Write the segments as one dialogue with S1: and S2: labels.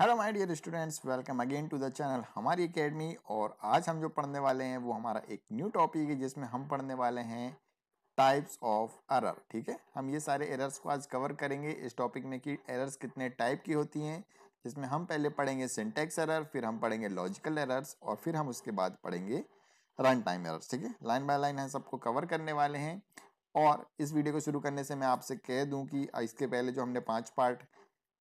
S1: Hello my dear students welcome again to the channel हमारी academy और आज हम जो पढ़ने वाले हैं वो हमारा एक न्यू टॉपिक है जिसमें हम पढ़ने वाले हैं टाइप्स ऑफ एरर ठीक है हम ये सारे एरर्स को आज कवर करेंगे इस टॉपिक में कि एरर्स कितने टाइप की होती हैं जिसमें हम पहले पढ़ेंगे सिंटेक्स एरर फिर हम पढ़ेंगे लॉजिकल एरर्स और फिर हम उसके बाद पढ़ेंगे रन टाइम एरर्स ठीक है लाइन बाय लाइन हम सबको कवर करने वाले हैं और इस वीडियो को शुरू करने से मैं आपसे कह दूं कि इसके पहले जो हमने पांच पार्ट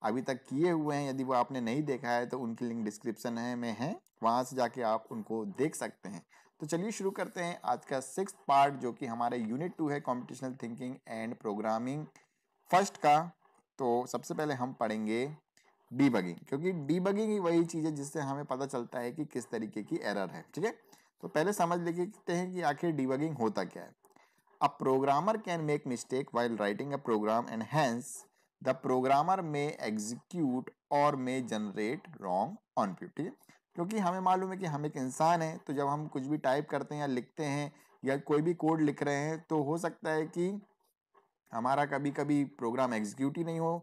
S1: अभी तक किए हुए हैं यदि वो आपने नहीं देखा है तो उनकी लिंक डिस्क्रिप्शन है में है वहाँ से जाके आप उनको देख सकते हैं तो चलिए शुरू करते हैं आज का सिक्स पार्ट जो कि हमारे यूनिट टू है computational thinking and programming first का तो सबसे पहले हम पढ़ेंगे डीबगिंग क्योंकि डीबगिंग ही वही चीज़ है जिससे हमें पता चलता है कि किस तरीके की एरर है ठीक है तो पहले समझ लेते हैं कि आखिर डीबगिंग होता क्या है a programmer can make mistake while writing a program and hence the programmer may execute और मे जनरेट रॉन्ग output ठीक है क्योंकि हमें मालूम है कि हम एक इंसान हैं तो जब हम कुछ भी टाइप करते हैं या लिखते हैं या कोई भी कोड लिख रहे हैं तो हो सकता है कि हमारा कभी कभी प्रोग्राम एग्जीक्यूट ही नहीं हो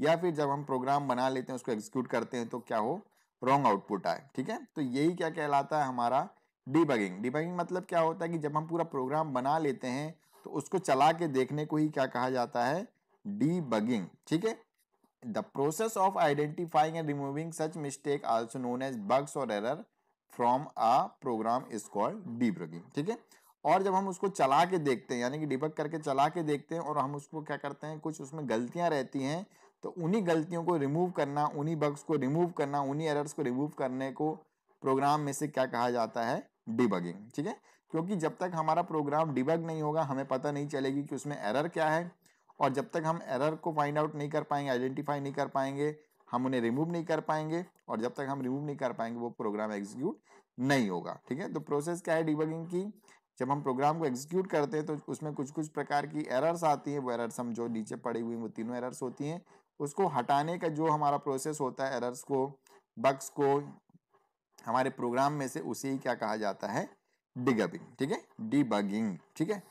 S1: या फिर जब हम प्रोग्राम बना लेते हैं उसको एग्जीक्यूट करते हैं तो क्या हो रॉन्ग आउटपुट आए ठीक है तो यही क्या कहलाता है हमारा डिबगिंग डिबगिंग मतलब क्या होता है कि जब हम पूरा प्रोग्राम बना लेते हैं तो उसको चला के देखने को ही क्या कहा जाता है debugging ठीक है the process of identifying and removing such mistake also known as bugs or error from a program is called debugging ठीक है और जब हम उसको चला के देखते हैं यानी कि डिबक करके चला के देखते हैं और हम उसको क्या करते हैं कुछ उसमें गलतियां रहती हैं तो उन्हीं गलतियों को रिमूव करना उन्हीं बग्स को रिमूव करना उन्हीं एरर्स को रिमूव करने को प्रोग्राम में से क्या कहा जाता है डिबगिंग ठीक है क्योंकि जब तक हमारा प्रोग्राम डिबग नहीं होगा हमें पता नहीं चलेगी कि उसमें एरर क्या है और जब तक हम एरर को फाइंड आउट नहीं कर पाएंगे आइडेंटिफाई नहीं कर पाएंगे हम उन्हें रिमूव नहीं कर पाएंगे और जब तक हम रिमूव नहीं कर पाएंगे वो प्रोग्राम एग्जीक्यूट नहीं होगा ठीक है तो प्रोसेस क्या है डिबगिंग की जब हम प्रोग्राम को एग्जीक्यूट करते हैं तो उसमें कुछ कुछ प्रकार की एरर्स आती हैं वो एरर्स हम जो नीचे पड़ी हुई वो तीनों एरर्स होती हैं उसको हटाने का जो हमारा प्रोसेस होता है एरर्स को बग्स को हमारे प्रोग्राम में से उसे ही क्या कहा जाता है डिगबिंग ठीक है डिबगिंग ठीक है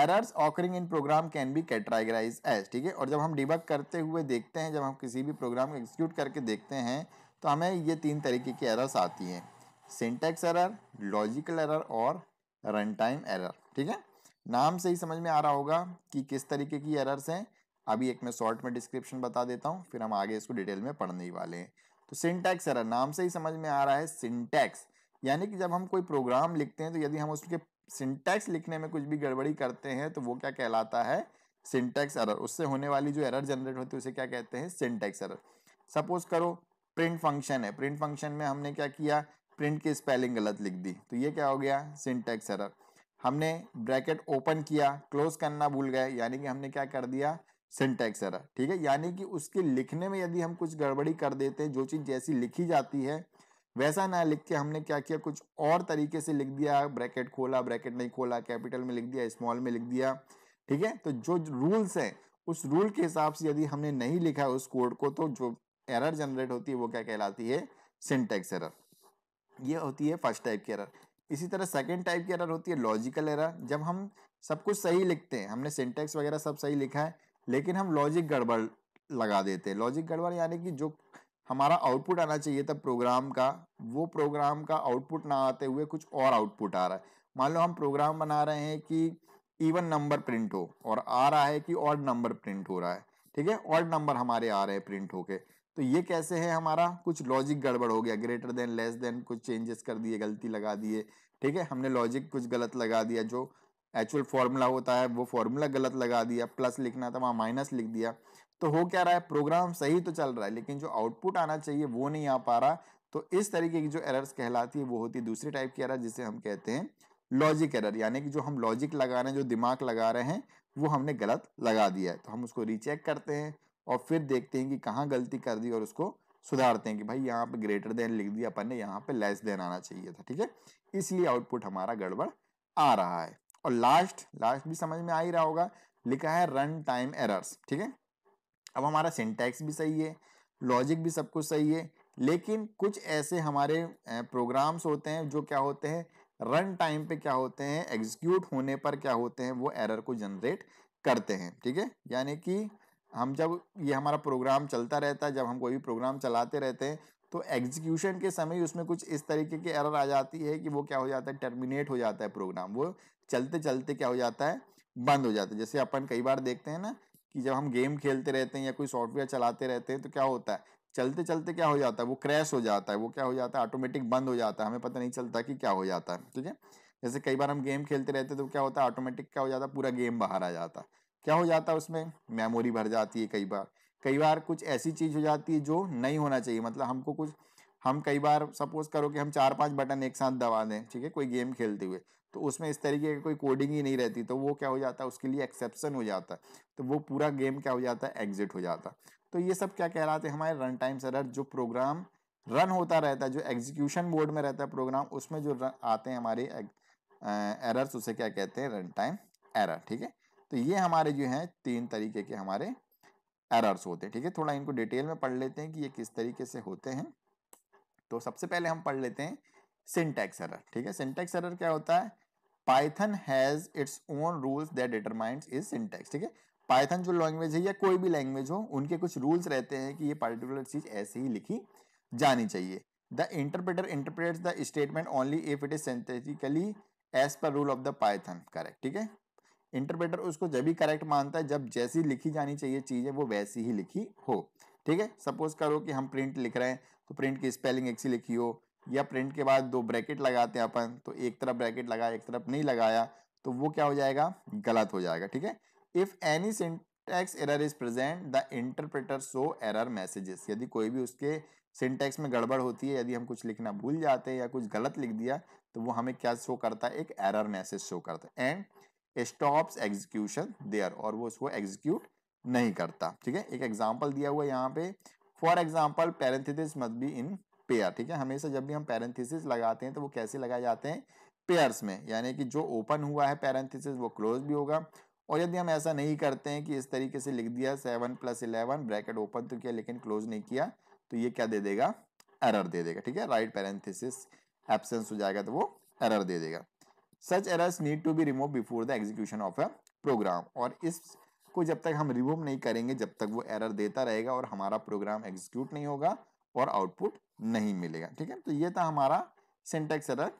S1: errors occurring in program can be categorise as ठीक है और जब हम डिबक करते हुए देखते हैं जब हम किसी भी प्रोग्राम को एग्जीक्यूट करके देखते हैं तो हमें ये तीन तरीके की एरर्स आती हैं सिंटेक्स एरर लॉजिकल एरर और रन टाइम एरर ठीक है नाम से ही समझ में आ रहा होगा कि किस तरीके की एरर्स हैं अभी एक मैं शॉर्ट में डिस्क्रिप्शन बता देता हूँ फिर हम आगे इसको डिटेल में पढ़ने ही वाले हैं तो सिंटैक्स एरर नाम से ही समझ में आ रहा है सिंटैक्स यानी कि जब हम कोई प्रोग्राम लिखते हैं तो यदि हम उसके सिंटैक्स लिखने में कुछ भी गड़बड़ी करते हैं तो वो क्या कहलाता है सिंटैक्स एरर उससे होने वाली जो एरर जनरेट होती है उसे क्या कहते हैं सिंटैक्स एरर सपोज करो प्रिंट फंक्शन है प्रिंट फंक्शन में हमने क्या किया प्रिंट की स्पेलिंग गलत लिख दी तो ये क्या हो गया सिंटैक्स एरर हमने ब्रैकेट ओपन किया क्लोज करना भूल गए यानी कि हमने क्या कर दिया सिंटैक्स एरर ठीक है यानी कि उसके लिखने में यदि हम कुछ गड़बड़ी कर देते हैं जो चीज़ जैसी लिखी जाती है वैसा ना लिख के हमने क्या किया कुछ और तरीके से लिख दिया ब्रैकेट खोला ब्रैकेट नहीं खोला कैपिटल में लिख दिया स्मॉल में लिख दिया ठीक है तो जो रूल्स हैं उस रूल के हिसाब से यदि हमने नहीं लिखा उस कोड को तो जो एरर जनरेट होती है वो क्या कहलाती है सिंटेक्स एरर ये होती है फर्स्ट टाइप की एरर इसी तरह सेकेंड टाइप की एरर होती है लॉजिकल एरर जब हम सब कुछ सही लिखते हैं हमने सिंटेक्स वगैरह सब सही लिखा है लेकिन हम लॉजिक गड़बड़ लगा देते हैं लॉजिक गड़बड़ यानी कि जो हमारा आउटपुट आना चाहिए था प्रोग्राम का वो प्रोग्राम का आउटपुट ना आते हुए कुछ और आउटपुट आ रहा है मान लो हम प्रोग्राम बना रहे हैं कि इवन नंबर प्रिंट हो और आ रहा है कि ऑड नंबर प्रिंट हो रहा है ठीक है ऑड नंबर हमारे आ रहे हैं प्रिंट होके तो ये कैसे है हमारा कुछ लॉजिक गड़बड़ हो गया ग्रेटर देन लेस देन कुछ चेंजेस कर दिए गलती लगा दिए ठीक है हमने लॉजिक कुछ गलत लगा दिया जो एक्चुअल फार्मूला होता है वो फार्मूला गलत लगा दिया प्लस लिखना था वहाँ माइनस लिख दिया तो हो क्या रहा है प्रोग्राम सही तो चल रहा है लेकिन जो आउटपुट आना चाहिए वो नहीं आ पा रहा तो इस तरीके की जो एरर्स कहलाती है वो होती है दूसरी टाइप की एरर जिसे हम कहते हैं लॉजिक एरर यानी कि जो हम लॉजिक लगा रहे हैं जो दिमाग लगा रहे हैं वो हमने गलत लगा दिया है तो हम उसको रीचेक करते हैं और फिर देखते हैं कि कहाँ गलती कर दी और उसको सुधारते हैं कि भाई यहाँ पे ग्रेटर देन लिख दिया अपन ने यहाँ पे लेस देन आना चाहिए था ठीक है इसलिए आउटपुट हमारा गड़बड़ आ रहा है और लास्ट लास्ट भी समझ में आ ही रहा होगा लिखा है रन टाइम एरर्स ठीक है अब हमारा सिंटैक्स भी सही है लॉजिक भी सब कुछ सही है लेकिन कुछ ऐसे हमारे प्रोग्राम्स होते हैं जो क्या होते हैं रन टाइम पे क्या होते हैं एग्जीक्यूट होने पर क्या होते हैं वो एरर को जनरेट करते हैं ठीक है यानी कि हम जब ये हमारा प्रोग्राम चलता रहता है जब हम कोई भी प्रोग्राम चलाते रहते हैं तो एग्जीक्यूशन के समय उसमें कुछ इस तरीके की एरर आ जाती है कि वो क्या हो जाता है टर्मिनेट हो जाता है प्रोग्राम वो चलते चलते क्या हो जाता है बंद हो जाता है जैसे अपन कई बार देखते हैं ना कि जब हम गेम खेलते रहते हैं या कोई सॉफ्टवेयर चलाते रहते हैं तो क्या होता है चलते चलते क्या हो जाता है वो क्रैश हो जाता है वो क्या हो जाता है ऑटोमेटिक बंद हो जाता है हमें पता नहीं चलता कि क्या हो जाता है ठीक है जैसे कई बार हम गेम खेलते रहते तो क्या होता है ऑटोमेटिक क्या हो जाता है पूरा गेम बाहर आ जाता है क्या हो जाता है उसमें मेमोरी भर जाती है कई बार कई बार कुछ ऐसी चीज़ हो जाती है जो नहीं होना चाहिए मतलब हमको कुछ हम कई बार सपोज करो कि हम चार पांच बटन एक साथ दबा दें ठीक है कोई गेम खेलते हुए तो उसमें इस तरीके की कोई कोडिंग ही नहीं रहती तो वो क्या हो जाता है उसके लिए एक्सेप्शन हो जाता है तो वो पूरा गेम क्या हो जाता है एग्जिट हो जाता है तो ये सब क्या कहलाते हैं हमारे रन टाइम सर जो प्रोग्राम रन होता रहता है जो एग्जीक्यूशन बोर्ड में रहता है प्रोग्राम उसमें जो आते हैं हमारे एरर्स उसे क्या कहते हैं रन टाइम एरर ठीक है तो ये हमारे जो हैं तीन तरीके के हमारे एरर्स होते हैं ठीक है थोड़ा इनको डिटेल में पढ़ लेते हैं कि ये किस तरीके से होते हैं तो सबसे पहले हम पढ़ लेते हैं सिंटैक्स एरर ठीक है सिंटैक्स एरर क्या होता है Python has its own rules that determines is syntax ठीक है पाइथन जो लैंग्वेज है या कोई भी लैंग्वेज हो उनके कुछ रूल्स रहते हैं कि ये पर्टिकुलर चीज ऐसे ही लिखी जानी चाहिए the interpreter interpret the statement only if it is syntactically as per rule of the Python correct ठीक है इंटरप्रेटर उसको जब भी करेक्ट मानता है जब जैसी लिखी जानी चाहिए चीज़ें वो वैसी ही लिखी हो ठीक है सपोज करो कि हम प्रिंट लिख रहे हैं तो प्रिंट की स्पेलिंग एक सी लिखी हो या प्रिंट के बाद दो ब्रैकेट लगाते हैं अपन तो एक तरफ ब्रैकेट लगाया एक तरफ नहीं लगाया तो वो क्या हो जाएगा गलत हो जाएगा ठीक है if any syntax error is present the interpreter shows error messages यदि कोई भी उसके सिंटेक्स में गड़बड़ होती है यदि हम कुछ लिखना भूल जाते हैं या कुछ गलत लिख दिया तो वो हमें क्या शो करता है एक एरर मैसेज शो करता है एंड स्टॉप्स एग्जीक्यूशन देयर और वो उसको एग्जीक्यूट नहीं करता ठीक है एक एग्जाम्पल दिया हुआ यहाँ पे for example parenthesis must be in pair ठीक है हमेशा जब भी हम पैरेंथिस लगाते हैं तो वो कैसे लगाए जाते हैं पेयर्स में यानी कि जो ओपन हुआ है पैरेंथिस वो क्लोज भी होगा और यदि हम ऐसा नहीं करते हैं कि इस तरीके से लिख दिया seven plus eleven bracket open तो किया लेकिन क्लोज नहीं किया तो ये क्या दे देगा एरर दे देगा ठीक है राइट पैरेंथिस एबसेंस हो जाएगा तो वो एरर दे देगा such errors need to be remove before the execution of a program और इसको जब तक हम रिमूव नहीं करेंगे जब तक वो एरर देता रहेगा और हमारा प्रोग्राम एग्जीक्यूट नहीं होगा और आउटपुट नहीं मिलेगा ठीक है तो ये था हमारा सिंटेक्स एरर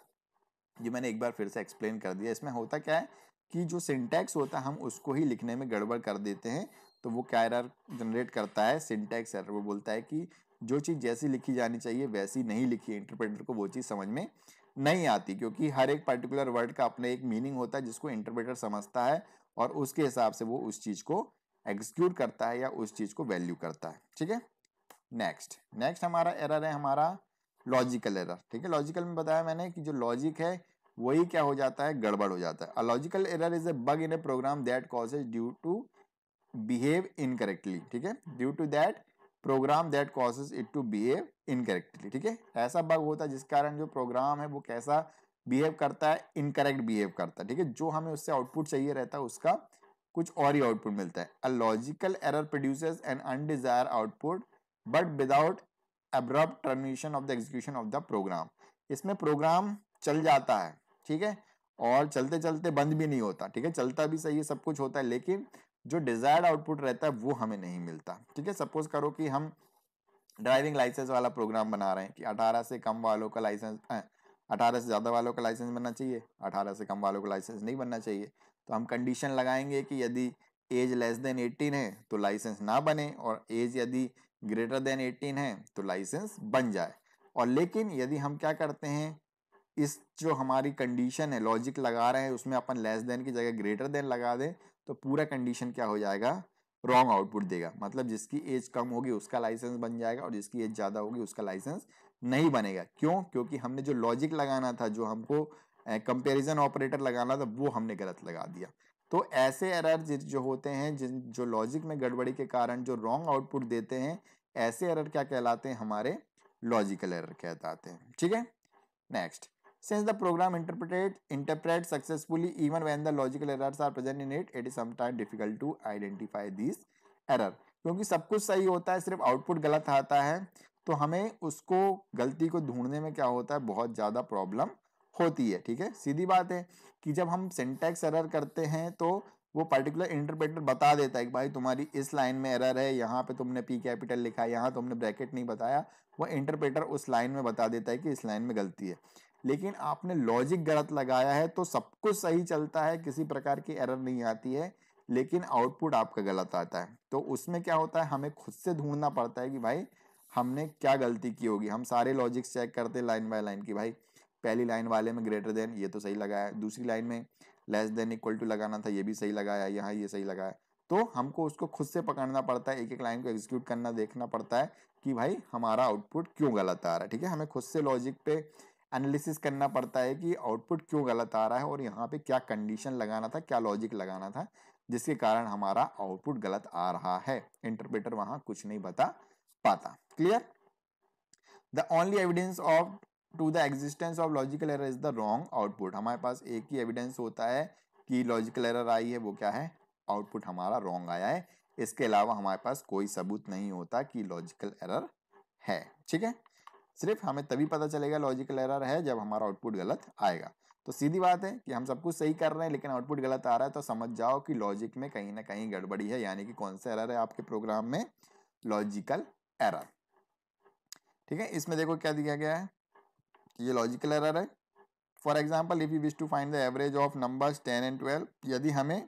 S1: जो मैंने एक बार फिर से एक्सप्लेन कर दिया इसमें होता क्या है कि जो सिंटैक्स होता है हम उसको ही लिखने में गड़बड़ कर देते हैं तो वो क्या एरर जनरेट करता है सिंटैक्स एरर वो बोलता है कि जो चीज़ जैसी लिखी जानी चाहिए वैसी नहीं लिखी इंटरप्रेटर को वो चीज़ समझ में नहीं आती क्योंकि हर एक पर्टिकुलर वर्ड का अपना एक मीनिंग होता है जिसको इंटरप्रेटर समझता है और उसके हिसाब से वो उस चीज़ को एग्जीक्यूट करता है या उस चीज़ को वैल्यू करता है ठीक है नेक्स्ट नेक्स्ट हमारा एरर है हमारा लॉजिकल एरर ठीक है लॉजिकल में बताया मैंने कि जो लॉजिक है वही क्या हो जाता है गड़बड़ हो जाता है logical error is a bug in a program that causes due to behave incorrectly ठीक है due to that program that causes it to behave incorrectly ठीक है ऐसा बग होता है जिस कारण जो प्रोग्राम है वो कैसा बिहेव करता है इनकरेक्ट बिहेव करता है ठीक है जो हमें उससे आउटपुट चाहिए रहता है उसका कुछ और ही आउटपुट मिलता है a logical error produces an undesired output but without abrupt termination of the execution of the program इसमें प्रोग्राम चल जाता है ठीक है और चलते चलते बंद भी नहीं होता ठीक है चलता भी सही है सब कुछ होता है लेकिन जो डिजायर्ड आउटपुट रहता है वो हमें नहीं मिलता ठीक है सपोज करो कि हम ड्राइविंग लाइसेंस वाला प्रोग्राम बना रहे हैं कि 18 से कम वालों का लाइसेंस अठारह से ज़्यादा वालों का लाइसेंस बनना चाहिए अठारह से कम वालों का लाइसेंस नहीं बनना चाहिए तो हम कंडीशन लगाएंगे कि यदि एज लेस देन एटीन है तो लाइसेंस ना बने और एज यदि ग्रेटर देन 18 है तो लाइसेंस बन जाए और लेकिन यदि हम क्या करते हैं इस जो हमारी कंडीशन है लॉजिक लगा रहे हैं उसमें अपन लेस देन की जगह ग्रेटर देन लगा दें तो पूरा कंडीशन क्या हो जाएगा रॉन्ग आउटपुट देगा मतलब जिसकी एज कम होगी उसका लाइसेंस बन जाएगा और जिसकी एज ज़्यादा होगी उसका लाइसेंस नहीं बनेगा क्यों क्योंकि हमने जो लॉजिक लगाना था जो हमको कंपेरिजन ऑपरेटर लगाना था वो हमने गलत लगा दिया तो ऐसे एरर जो होते हैं जिन जो लॉजिक में गड़बड़ी के कारण जो रॉन्ग आउटपुट देते हैं ऐसे एरर क्या कहलाते हैं हमारे लॉजिकल एरर कहलाते हैं ठीक है next since the program interpret interpret successfully even when the logical errors are present in it it is sometime difficult to identify this error क्योंकि सब कुछ सही होता है सिर्फ आउटपुट गलत आता है तो हमें उसको गलती को ढूंढने में क्या होता है बहुत ज़्यादा प्रॉब्लम होती है ठीक है सीधी बात है कि जब हम सिंटेक्स एरर करते हैं तो वो पर्टिकुलर इंटरप्रेटर बता देता है कि भाई तुम्हारी इस लाइन में एरर है यहाँ पे तुमने पी कैपिटल लिखा है यहाँ तुमने ब्रैकेट नहीं बताया वो इंटरप्रेटर उस लाइन में बता देता है कि इस लाइन में गलती है लेकिन आपने लॉजिक गलत लगाया है तो सब कुछ सही चलता है किसी प्रकार की एरर नहीं आती है लेकिन आउटपुट आपका गलत आता है तो उसमें क्या होता है हमें खुद से ढूंढना पड़ता है कि भाई हमने क्या गलती की होगी हम सारे लॉजिक्स चेक करते लाइन बाय लाइन की भाई पहली लाइन वाले में ग्रेटर देन ये तो सही लगाया दूसरी लाइन में लेस देन इक्वल टू लगाना था ये भी सही लगाया यहाँ ये सही लगाया तो हमको उसको खुद से पकड़ना पड़ता है एक एक लाइन को एग्जीक्यूट करना देखना पड़ता है कि भाई हमारा आउटपुट क्यों गलत आ रहा है ठीक है हमें खुद से लॉजिक पे एनालिसिस करना पड़ता है कि आउटपुट क्यों गलत आ रहा है और यहाँ पे क्या कंडीशन लगाना था क्या लॉजिक लगाना था जिसके कारण हमारा आउटपुट गलत आ रहा है इंटरप्रेटर वहां कुछ नहीं बता पाता clear the only evidence of to the existence of logical error is the wrong output हमारे पास एक ही एविडेंस होता है कि लॉजिकल एरर आई है वो क्या है आउटपुट हमारा रॉन्ग आया है इसके अलावा हमारे पास कोई सबूत नहीं होता कि लॉजिकल एरर है ठीक है सिर्फ हमें तभी पता चलेगा लॉजिकल एरर है जब हमारा आउटपुट गलत आएगा तो सीधी बात है कि हम सब कुछ सही कर रहे हैं लेकिन आउटपुट गलत आ रहा है तो समझ जाओ कि लॉजिक में कहीं ना कहीं गड़बड़ी है यानी कि कौन सा एरर है आपके प्रोग्राम में लॉजिकल एरर ठीक है इसमें देखो क्या दिया गया है ये लॉजिकल एरर है for example if you wish to find the average of numbers ten and twelve यदि हमें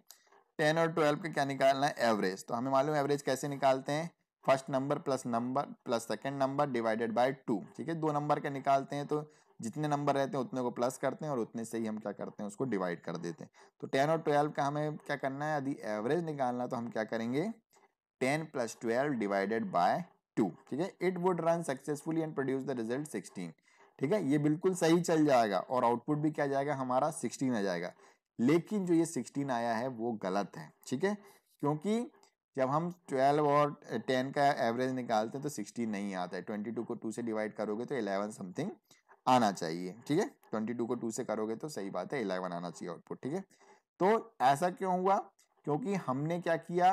S1: टेन और ट्वेल्व का क्या निकालना है एवरेज तो हमें मालूम एवरेज कैसे निकालते हैं first number plus number plus second number divided by two ठीक है दो नंबर के निकालते हैं तो जितने नंबर रहते हैं उतने को प्लस करते हैं और उतने से ही हम क्या करते हैं उसको डिवाइड कर देते हैं तो टेन और ट्वेल्व का हमें क्या करना है यदि एवरेज निकालना तो हम क्या करेंगे ten plus twelve divided by two ठीक है it would run successfully and produce the result sixteen ठीक है ये बिल्कुल सही चल जाएगा और आउटपुट भी क्या जाएगा हमारा सिक्सटीन आ जाएगा लेकिन जो ये सिक्सटीन आया है वो गलत है ठीक है क्योंकि जब हम ट्वेल्व और टेन का एवरेज निकालते हैं तो सिक्सटीन नहीं आता है ट्वेंटी टू को टू से डिवाइड करोगे तो इलेवन समथिंग आना चाहिए ठीक है ट्वेंटी टू को टू से करोगे तो सही बात है इलेवन आना चाहिए आउटपुट ठीक है तो ऐसा क्यों हुआ क्योंकि हमने क्या किया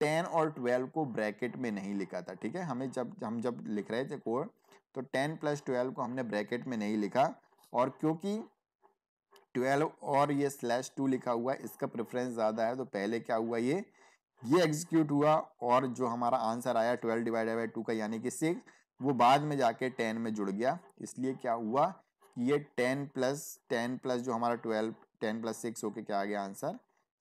S1: टेन और ट्वेल्व को ब्रैकेट में नहीं लिखा था ठीक है हमें जब हम जब लिख रहे थे कोड तो टेन प्लस ट्वेल्व को हमने ब्रैकेट में नहीं लिखा और क्योंकि ट्वेल्व और ये स्लैश टू लिखा हुआ है इसका प्रेफरेंस ज़्यादा है तो पहले क्या हुआ ये ये एग्जीक्यूट हुआ और जो हमारा आंसर आया ट्वेल्व डिवाइडेड बाई टू का यानी कि सिक्स वो बाद में जाके टेन में जुड़ गया इसलिए क्या हुआ कि ये टेन प्लस टेन प्लस जो हमारा ट्वेल्व टेन प्लस सिक्स होके क्या आ गया आंसर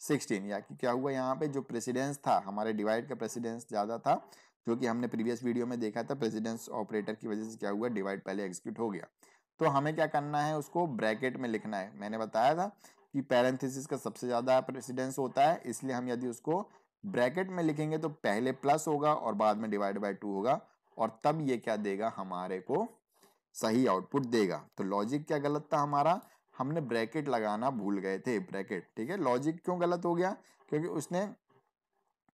S1: सिक्सटीन या कि क्या हुआ यहाँ पे जो प्रेसिडेंस था हमारे डिवाइड का प्रेसिडेंस ज़्यादा था जो कि हमने प्रीवियस वीडियो में देखा था प्रेसिडेंस ऑपरेटर की वजह से क्या हुआ डिवाइड पहले एग्जीक्यूट हो गया तो हमें क्या करना है उसको ब्रैकेट में लिखना है मैंने बताया था कि पैरेंथिस का सबसे ज़्यादा प्रेसिडेंस होता है इसलिए हम यदि उसको ब्रैकेट में लिखेंगे तो पहले प्लस होगा और बाद में डिवाइड बाई टू होगा और तब ये क्या देगा हमारे को सही आउटपुट देगा तो लॉजिक क्या गलत था हमारा हमने ब्रैकेट लगाना भूल गए थे ब्रैकेट ठीक है लॉजिक क्यों गलत हो गया क्योंकि उसने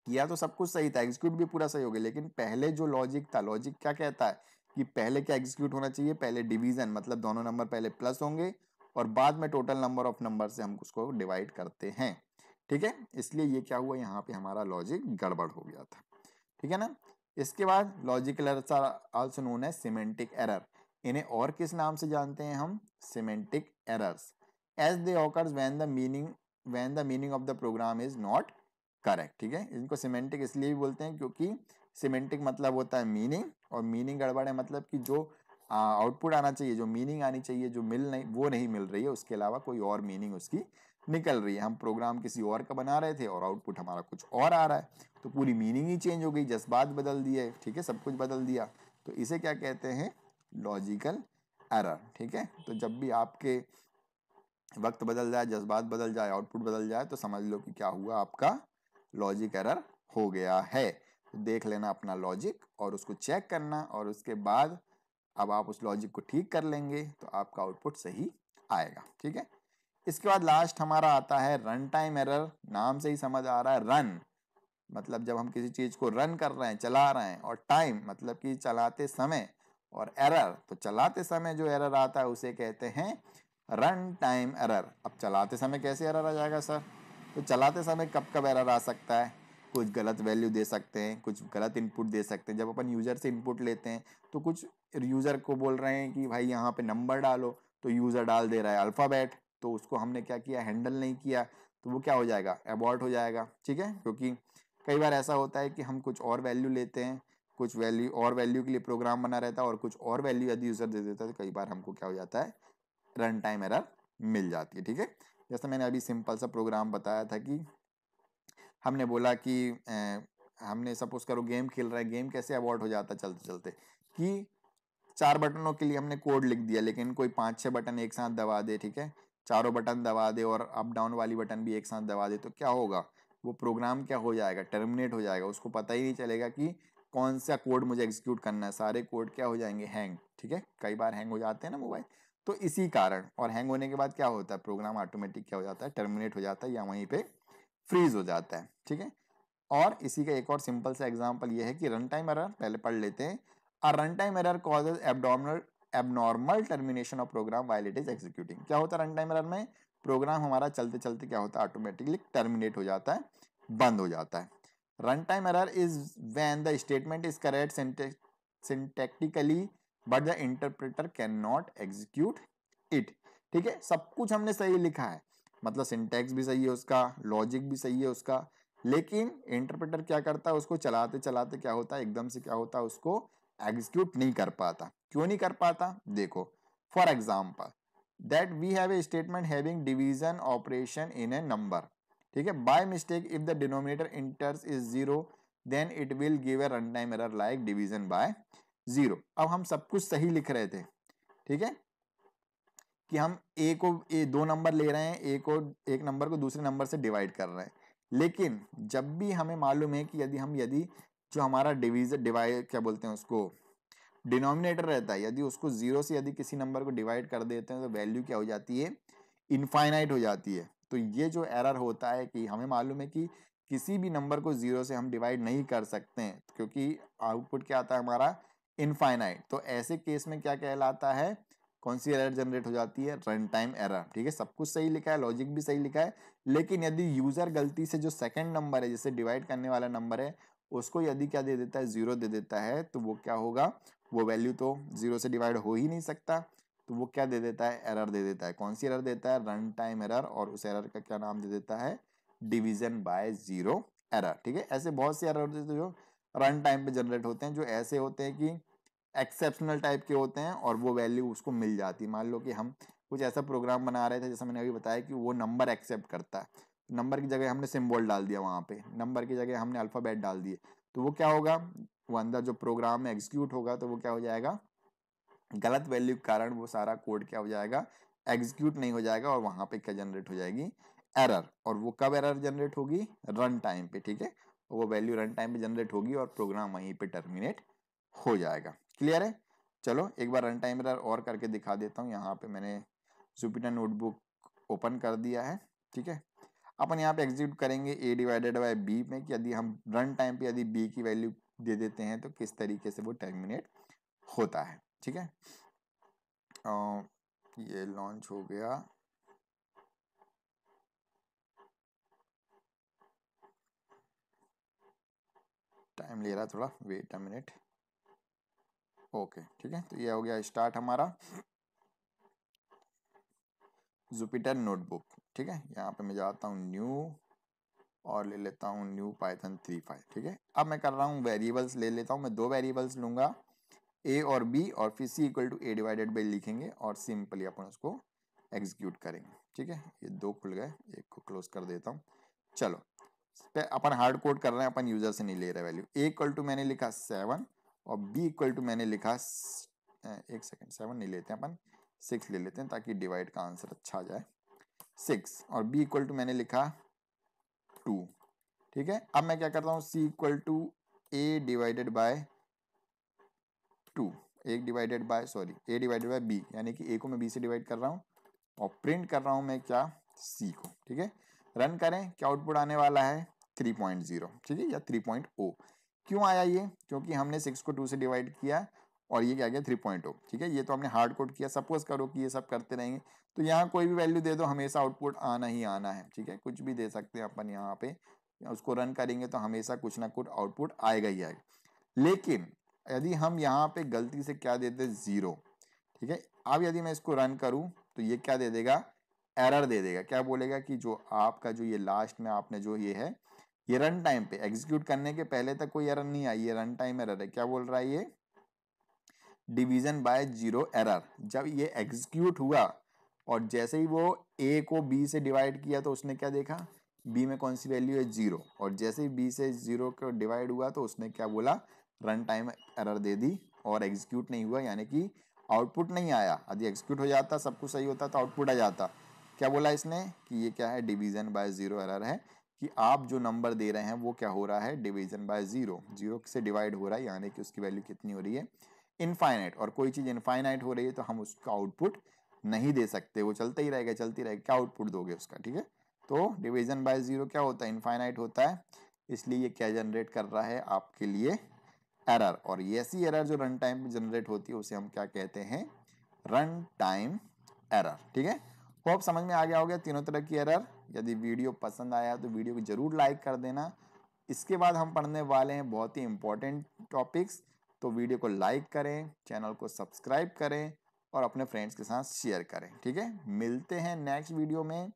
S1: किया तो सब कुछ सही था एग्जीक्यूट भी पूरा सही हो गया लेकिन पहले जो लॉजिक था लॉजिक क्या कहता है कि पहले क्या एग्जीक्यूट होना चाहिए पहले डिवीजन मतलब दोनों नंबर पहले प्लस होंगे और बाद में टोटल नंबर ऑफ नंबर से हम उसको डिवाइड करते हैं ठीक है इसलिए ये क्या हुआ यहाँ पे हमारा लॉजिक गड़बड़ हो गया था ठीक है ना इसके बाद लॉजिकल एरर आल्सो नोन है सिमेंटिक एरर इन्हें और किस नाम से जानते हैं हम semantic errors as they occurs when the meaning when the meaning of the program is not correct ठीक है इनको सिमेंटिक इसलिए भी बोलते हैं क्योंकि सिमेंटिक मतलब होता है मीनिंग और मीनिंग गड़बड़ है मतलब कि जो आउटपुट आना चाहिए जो मीनिंग आनी चाहिए जो मिल नहीं वो नहीं मिल रही है उसके अलावा कोई और मीनिंग उसकी निकल रही है हम प्रोग्राम किसी और का बना रहे थे और आउटपुट हमारा कुछ और आ रहा है तो पूरी मीनिंग ही चेंज हो गई जज्बात बदल दिए ठीक है सब कुछ बदल दिया तो इसे क्या कहते हैं लॉजिकल एरर ठीक है तो जब भी आपके वक्त बदल जाए जज्बात बदल जाए आउटपुट बदल जाए तो समझ लो कि क्या हुआ आपका लॉजिक एरर हो गया है तो देख लेना अपना लॉजिक और उसको चेक करना और उसके बाद अब आप उस लॉजिक को ठीक कर लेंगे तो आपका आउटपुट सही आएगा ठीक है इसके बाद लास्ट हमारा आता है रन टाइम एरर नाम से ही समझ आ रहा है रन मतलब जब हम किसी चीज़ को रन कर रहे हैं चला रहे हैं और टाइम मतलब कि चलाते समय और एरर तो चलाते समय जो एरर आता है उसे कहते हैं रन टाइम एरर अब चलाते समय कैसे एरर आ जाएगा सर तो चलाते समय कब कब एरर आ सकता है कुछ गलत वैल्यू दे सकते हैं कुछ गलत इनपुट दे सकते हैं जब अपन यूज़र से इनपुट लेते हैं तो कुछ यूज़र को बोल रहे हैं कि भाई यहाँ पे नंबर डालो तो यूज़र डाल दे रहा है अल्फ़ाबेट तो उसको हमने क्या किया हैंडल नहीं किया तो वो क्या हो जाएगा एबॉर्ट हो जाएगा ठीक है क्योंकि कई बार ऐसा होता है कि हम कुछ और वैल्यू लेते हैं कुछ वैल्यू और वैल्यू के लिए प्रोग्राम बना रहता है और कुछ और वैल्यू यदि यूज़र दे देता है तो कई बार हमको क्या हो जाता है रन टाइम एरर मिल जाती है ठीक है जैसे मैंने अभी सिंपल सा प्रोग्राम बताया था कि हमने बोला कि ए, हमने सपोज करो गेम खेल रहा है गेम कैसे अवॉर्ड हो जाता चलते चलते कि चार बटनों के लिए हमने कोड लिख दिया लेकिन कोई पाँच छः बटन एक साथ दबा दे ठीक है चारों बटन दबा दे और अप डाउन वाली बटन भी एक साथ दबा दे तो क्या होगा वो प्रोग्राम क्या हो जाएगा टर्मिनेट हो जाएगा उसको पता ही नहीं चलेगा कि कौन सा कोड मुझे एग्जीक्यूट करना है सारे कोड क्या हो जाएंगे हैंग ठीक है कई बार हैंग हो जाते हैं ना मोबाइल तो इसी कारण और हैंग होने के बाद क्या होता है प्रोग्राम ऑटोमेटिक क्या हो जाता है टर्मिनेट हो जाता है या वहीं पे फ्रीज हो जाता है ठीक है और इसी का एक और सिंपल सा एग्जाम्पल ये है कि रन टाइम एरर पहले पढ़ लेते हैं और run time error causes abnormal abnormal termination of program while it is executing क्या होता है रन टाइम एरर में प्रोग्राम हमारा चलते चलते क्या होता है ऑटोमेटिकली टर्मिनेट हो जाता है बंद हो जाता है runtime error is when the statement is correct syntax syntactically but the interpreter cannot execute it ठीक है सब कुछ हमने सही लिखा है मतलब सिंटेक्स भी सही है उसका लॉजिक भी सही है उसका लेकिन इंटरप्रेटर क्या करता है उसको चलाते चलाते क्या होता है एकदम से क्या होता है उसको एग्जीक्यूट नहीं कर पाता क्यों नहीं कर पाता देखो for example that we have a statement having division operation in a number ठीक है by mistake if the denominator enters is zero then it will give a run time error like division by zero अब हम सब कुछ सही लिख रहे थे ठीक है कि हम ए को ए दो नंबर ले रहे हैं ए को एक नंबर को दूसरे नंबर से डिवाइड कर रहे हैं लेकिन जब भी हमें मालूम है कि यदि हम यदि जो हमारा डिवीजन डिवाइड क्या बोलते हैं उसको डिनोमिनेटर रहता है यदि उसको जीरो से यदि किसी नंबर को डिवाइड कर देते हैं तो वैल्यू क्या हो जाती है इनफाइनाइट हो जाती है तो ये जो एरर होता है कि हमें मालूम है कि किसी भी नंबर को ज़ीरो से हम डिवाइड नहीं कर सकते हैं क्योंकि आउटपुट क्या आता है हमारा इनफाइनाइट तो ऐसे केस में क्या कहलाता है कौन सी एरर जनरेट हो जाती है रन टाइम एरर ठीक है सब कुछ सही लिखा है लॉजिक भी सही लिखा है लेकिन यदि यूज़र गलती से जो सेकंड नंबर है जिसे डिवाइड करने वाला नंबर है उसको यदि क्या दे देता है ज़ीरो दे देता है तो वो क्या होगा वो वैल्यू तो ज़ीरो से डिवाइड हो ही नहीं सकता तो वो क्या दे देता है एरर दे देता है कौन सी एरर देता है रन टाइम एरर और उस एरर का क्या नाम दे देता है डिवीजन बाय जीरो एरर ठीक है ऐसे बहुत से एरर होते हैं जो रन टाइम पे जनरेट होते हैं जो ऐसे होते हैं कि एक्सेप्शनल टाइप के होते हैं और वो वैल्यू उसको मिल जाती है मान लो कि हम कुछ ऐसा प्रोग्राम बना रहे थे जैसा मैंने अभी बताया कि वो नंबर एक्सेप्ट करता है नंबर की जगह हमने सिम्बॉल डाल दिया वहाँ पे नंबर की जगह हमने अल्फ़ाबेट डाल दिए तो वो क्या होगा वो अंदर जो प्रोग्राम में एग्जीक्यूट होगा तो वो क्या हो जाएगा गलत वैल्यू के कारण वो सारा कोड क्या हो जाएगा एग्जीक्यूट नहीं हो जाएगा और वहां पे क्या जनरेट हो जाएगी एरर और वो कब एरर जनरेट होगी रन टाइम पे ठीक है वो वैल्यू रन टाइम पे जनरेट होगी और प्रोग्राम वहीं पे टर्मिनेट हो जाएगा क्लियर है चलो एक बार रन टाइम एरर और करके दिखा देता हूँ यहाँ पे मैंने जुपिटर नोटबुक ओपन कर दिया है ठीक है अपन यहाँ पे एग्जीक्यूट करेंगे ए डिवाइडेड बाई बी में कि यदि हम रन टाइम पे यदि बी की वैल्यू दे देते हैं तो किस तरीके से वो टर्मिनेट होता है ठीक है ये लॉन्च हो गया टाइम ले रहा थोड़ा वेट अ मिनट ओके ठीक है तो ये हो गया स्टार्ट हमारा जुपिटर नोटबुक ठीक है यहाँ पे मैं जाता हूँ न्यू और ले लेता हूँ न्यू पाइथन थ्री फाइव ठीक है अब मैं कर रहा हूँ वेरिएबल्स ले लेता हूँ मैं दो वेरिएबल्स लूंगा ए और बी और फिर C equal to A divided by लिखेंगे और सिंपली अपन उसको एग्जीक्यूट करेंगे ठीक है ये दो खुल गए एक को क्लोज कर देता हूँ चलो अपन हार्ड कोड कर रहे हैं अपन यूजर से नहीं ले रहे वैल्यू ए इक्वल टू मैंने लिखा सेवन और बी इक्वल टू मैंने लिखा एक सेकेंड सेवन नहीं लेते हैं अपन सिक्स ले लेते हैं ताकि डिवाइड का आंसर अच्छा आ जाए सिक्स और बी इक्वल टू मैंने लिखा टू ठीक है अब मैं क्या करता हूँ C equal to A divided by two एक divided by sorry A divided by B यानी कि ए को मैं बी से डिवाइड कर रहा हूँ और प्रिंट कर रहा हूँ मैं क्या सी को ठीक है रन करें क्या आउटपुट आने वाला है जीरो ठीक है या ओ oh। क्यों आया ये क्योंकि हमने सिक्स को टू से डिवाइड किया और ये क्या गया थ्री पॉइंट ओ ठीक है ये तो हमने हार्ड कोड किया सपोज करो कि ये सब करते रहेंगे तो यहाँ कोई भी वैल्यू दे दो हमेशा आउटपुट आना ही आना है ठीक है कुछ भी दे सकते हैं अपन यहाँ पे उसको रन करेंगे तो हमेशा कुछ ना कुछ आउटपुट आएगा ही आएगा लेकिन यदि हम यहाँ पे गलती से क्या देते ज़ीरो ठीक है अब यदि मैं इसको रन करूँ तो ये क्या दे देगा एरर दे देगा क्या बोलेगा कि जो आपका जो ये लास्ट में आपने जो ये है ये रन टाइम पे एग्जीक्यूट करने के पहले तक कोई एरर नहीं आई ये रन टाइम एरर है क्या बोल रहा है ये डिवीजन बाय जीरो एरर जब ये एग्जीक्यूट हुआ और जैसे ही वो ए को बी से डिवाइड किया तो उसने क्या देखा बी में कौन सी वैल्यू है जीरो और जैसे ही बी से जीरो को डिवाइड हुआ तो उसने क्या बोला रन टाइम एरर दे दी और एग्जीक्यूट नहीं हुआ यानी कि आउटपुट नहीं आया यदि एग्जीक्यूट हो जाता सब कुछ सही होता तो आउटपुट आ जाता क्या बोला इसने कि ये क्या है डिवीजन बाय ज़ीरो एरर है कि आप जो नंबर दे रहे हैं वो क्या हो रहा है डिवीजन बाय ज़ीरो जीरो से डिवाइड हो रहा है यानी कि उसकी वैल्यू कितनी हो रही है इनफाइनाइट और कोई चीज़ इनफाइनाइट हो रही है तो हम उसका आउटपुट नहीं दे सकते वो चलते ही रहेगा चलती रहेगा क्या आउटपुट दोगे उसका ठीक है तो डिवीजन बाय ज़ीरो क्या होता है इनफाइनाइट होता है इसलिए ये क्या जनरेट कर रहा है आपके लिए एरर और ऐसी एरर जो रन टाइम में जनरेट होती है उसे हम क्या कहते हैं रन टाइम एरर ठीक है होप समझ में आ गया होगा तीनों तरह की एरर यदि वीडियो पसंद आया तो वीडियो को जरूर लाइक कर देना इसके बाद हम पढ़ने वाले हैं बहुत ही इंपॉर्टेंट टॉपिक्स तो वीडियो को लाइक करें चैनल को सब्सक्राइब करें और अपने फ्रेंड्स के साथ शेयर करें ठीक है मिलते हैं नेक्स्ट वीडियो में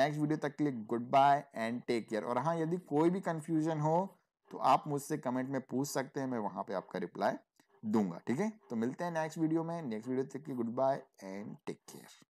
S1: नेक्स्ट वीडियो तक के लिए good bye and take care और हाँ यदि कोई भी कन्फ्यूजन हो तो आप मुझसे कमेंट में पूछ सकते हैं मैं वहां पे आपका रिप्लाई दूंगा ठीक है तो मिलते हैं नेक्स्ट वीडियो में नेक्स्ट वीडियो तक की good bye and take care